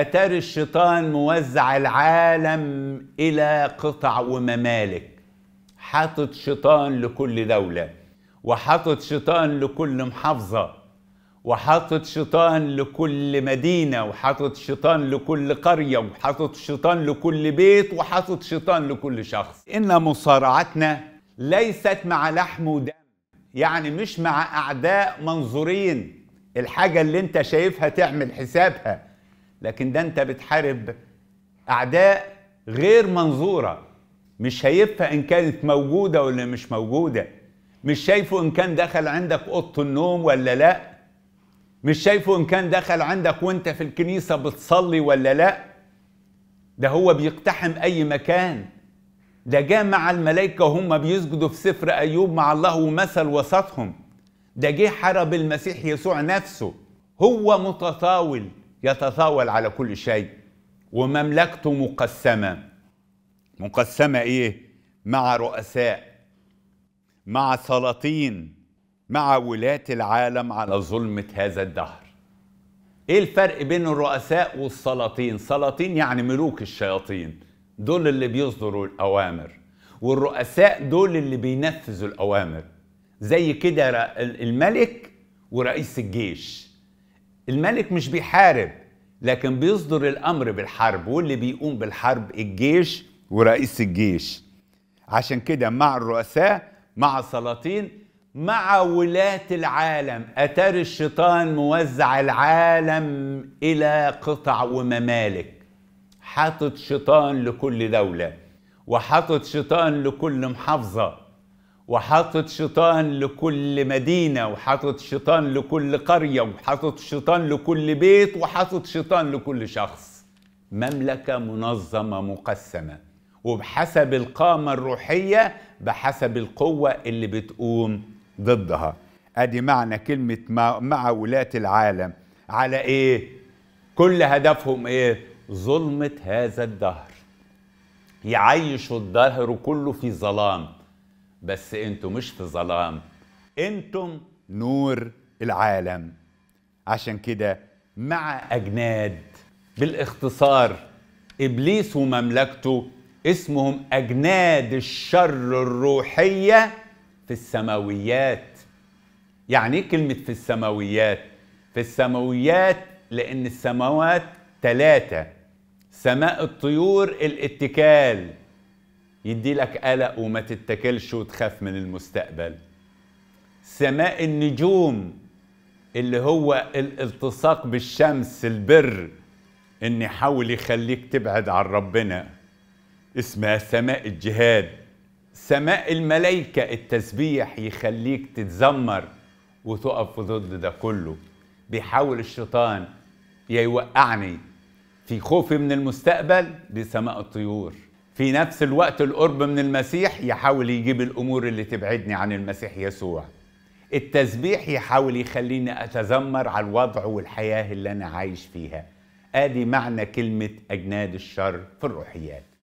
أتار الشيطان موزع العالم إلى قطع وممالك حاطط شيطان لكل دولة وحاطط شيطان لكل محافظة وحاطط شيطان لكل مدينة وحاطط شيطان لكل قرية وحاطط شيطان لكل بيت وحاطط شيطان لكل شخص إن مصارعتنا ليست مع لحم ودم يعني مش مع أعداء منظورين الحاجة اللي انت شايفها تعمل حسابها لكن ده انت بتحارب اعداء غير منظوره مش شايفها ان كانت موجوده ولا مش موجوده مش شايفه ان كان دخل عندك اوضه النوم ولا لا مش شايفه ان كان دخل عندك وانت في الكنيسه بتصلي ولا لا ده هو بيقتحم اي مكان ده جاء مع الملائكه وهم بيسجدوا في سفر ايوب مع الله ومثل وسطهم ده جه حرب المسيح يسوع نفسه هو متطاول يتطاول على كل شيء ومملكته مقسمة مقسمة إيه؟ مع رؤساء مع سلاطين مع ولاة العالم على ظلمة هذا الدهر ايه الفرق بين الرؤساء والسلاطين سلاطين يعني ملوك الشياطين دول اللي بيصدروا الاوامر والرؤساء دول اللي بينفذوا الاوامر زي كده الملك ورئيس الجيش الملك مش بيحارب لكن بيصدر الامر بالحرب واللي بيقوم بالحرب الجيش ورئيس الجيش عشان كده مع الرؤساء مع السلاطين مع ولاة العالم أتار الشيطان موزع العالم إلى قطع وممالك حاطط شيطان لكل دولة وحاطط شيطان لكل محافظة وحاطط شيطان لكل مدينة وحاطط شيطان لكل قرية وحاطط شيطان لكل بيت وحاطط شيطان لكل شخص مملكة منظمة مقسمة وبحسب القامة الروحية بحسب القوة اللي بتقوم ضدها ادي معنى كلمة مع, مع ولاة العالم على ايه؟ كل هدفهم ايه؟ ظلمة هذا الدهر يعيشوا الدهر كله في ظلام بس انتم مش في ظلام انتم نور العالم عشان كده مع اجناد بالاختصار ابليس ومملكته اسمهم اجناد الشر الروحيه في السماويات يعني ايه كلمه في السماويات في السماويات لان السماوات ثلاثه سماء الطيور الاتكال يديلك قلق وما تتكلش وتخاف من المستقبل سماء النجوم اللي هو الالتصاق بالشمس البر ان يحاول يخليك تبعد عن ربنا اسمها سماء الجهاد سماء الملائكة التسبيح يخليك تتذمر وتقف ضد ده كله بيحاول الشيطان يوقعني في خوفي من المستقبل بسماء الطيور في نفس الوقت القرب من المسيح يحاول يجيب الامور اللي تبعدني عن المسيح يسوع التسبيح يحاول يخليني اتذمر على الوضع والحياه اللي انا عايش فيها ادي معنى كلمه اجناد الشر في الروحيات